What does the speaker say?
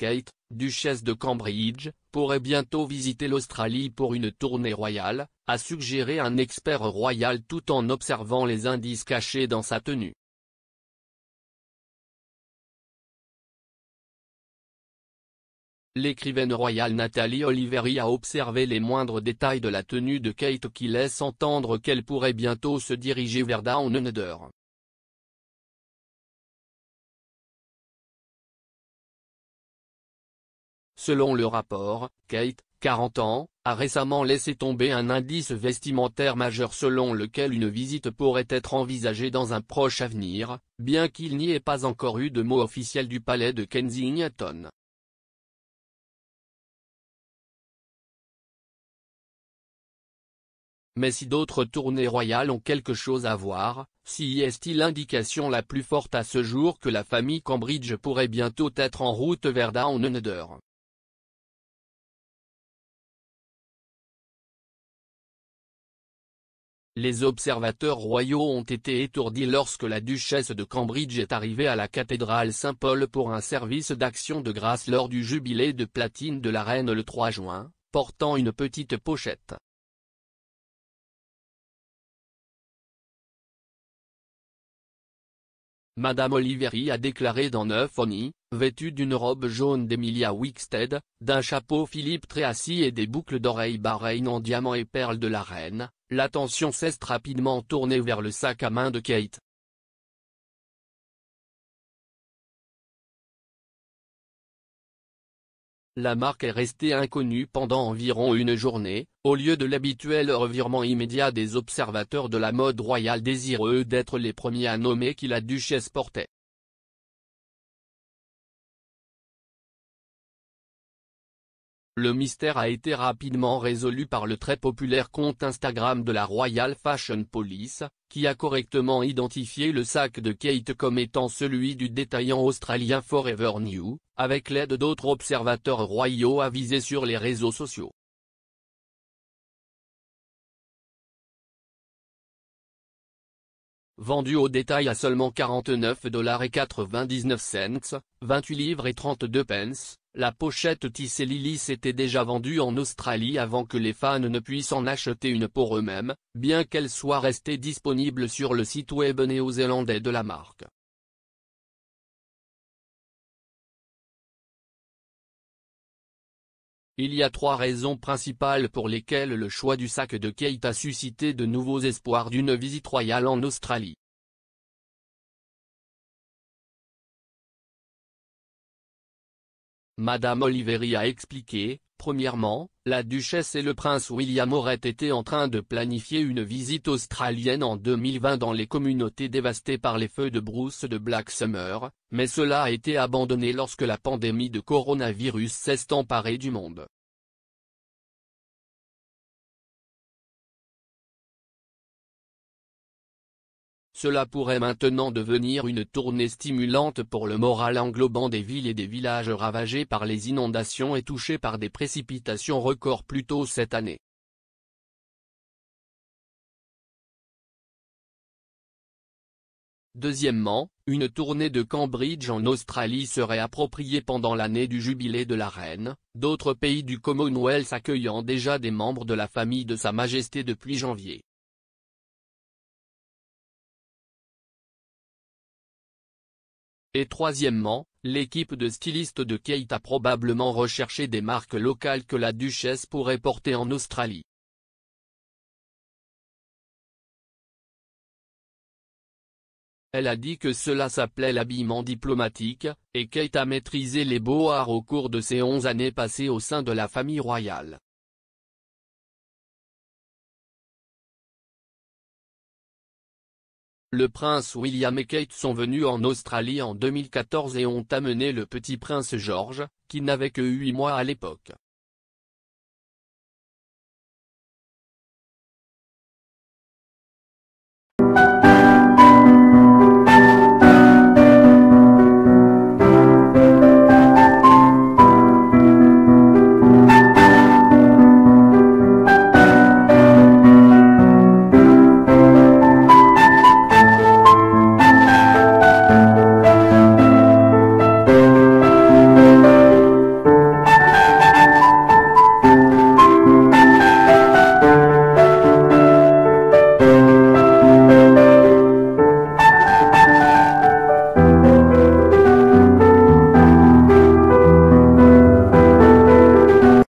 Kate, duchesse de Cambridge, pourrait bientôt visiter l'Australie pour une tournée royale, a suggéré un expert royal tout en observant les indices cachés dans sa tenue. L'écrivaine royale Nathalie Oliveri a observé les moindres détails de la tenue de Kate qui laisse entendre qu'elle pourrait bientôt se diriger vers Down Under. Selon le rapport, Kate, 40 ans, a récemment laissé tomber un indice vestimentaire majeur selon lequel une visite pourrait être envisagée dans un proche avenir, bien qu'il n'y ait pas encore eu de mot officiel du palais de Kensington. Mais si d'autres tournées royales ont quelque chose à voir, si est-il l'indication la plus forte à ce jour que la famille Cambridge pourrait bientôt être en route vers Down Les observateurs royaux ont été étourdis lorsque la duchesse de Cambridge est arrivée à la cathédrale Saint-Paul pour un service d'action de grâce lors du jubilé de platine de la reine le 3 juin, portant une petite pochette. Madame Oliveri a déclaré dans Neuf Oni, vêtue d'une robe jaune d'Emilia Wickstead, d'un chapeau Philippe Tréassi et des boucles d'oreilles Bahreïn en diamant et perles de la reine, l'attention cesse rapidement tournée vers le sac à main de Kate, La marque est restée inconnue pendant environ une journée, au lieu de l'habituel revirement immédiat des observateurs de la mode royale désireux d'être les premiers à nommer qui la duchesse portait. Le mystère a été rapidement résolu par le très populaire compte Instagram de la Royal Fashion Police, qui a correctement identifié le sac de Kate comme étant celui du détaillant australien Forever New, avec l'aide d'autres observateurs royaux avisés sur les réseaux sociaux. vendu au détail à seulement 49 dollars et 99 cents, 28 livres et 32 pence, la pochette tissée Lily était déjà vendue en Australie avant que les fans ne puissent en acheter une pour eux-mêmes, bien qu'elle soit restée disponible sur le site web néo-zélandais de la marque. Il y a trois raisons principales pour lesquelles le choix du sac de Kate a suscité de nouveaux espoirs d'une visite royale en Australie. Madame Oliveri a expliqué, premièrement, la duchesse et le prince William auraient été en train de planifier une visite australienne en 2020 dans les communautés dévastées par les feux de brousse de Black Summer, mais cela a été abandonné lorsque la pandémie de coronavirus s'est emparée du monde. Cela pourrait maintenant devenir une tournée stimulante pour le moral englobant des villes et des villages ravagés par les inondations et touchés par des précipitations records plus tôt cette année. Deuxièmement, une tournée de Cambridge en Australie serait appropriée pendant l'année du Jubilé de la Reine, d'autres pays du Commonwealth accueillant déjà des membres de la famille de Sa Majesté depuis janvier. Et troisièmement, l'équipe de stylistes de Kate a probablement recherché des marques locales que la duchesse pourrait porter en Australie. Elle a dit que cela s'appelait l'habillement diplomatique, et Kate a maîtrisé les beaux-arts au cours de ses onze années passées au sein de la famille royale. Le prince William et Kate sont venus en Australie en 2014 et ont amené le petit prince George, qui n'avait que huit mois à l'époque.